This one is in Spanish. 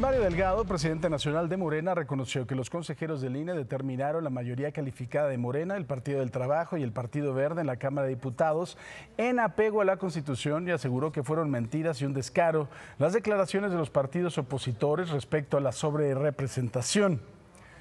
Mario Delgado, presidente nacional de Morena, reconoció que los consejeros del INE determinaron la mayoría calificada de Morena, el Partido del Trabajo y el Partido Verde en la Cámara de Diputados en apego a la Constitución y aseguró que fueron mentiras y un descaro las declaraciones de los partidos opositores respecto a la sobrerepresentación.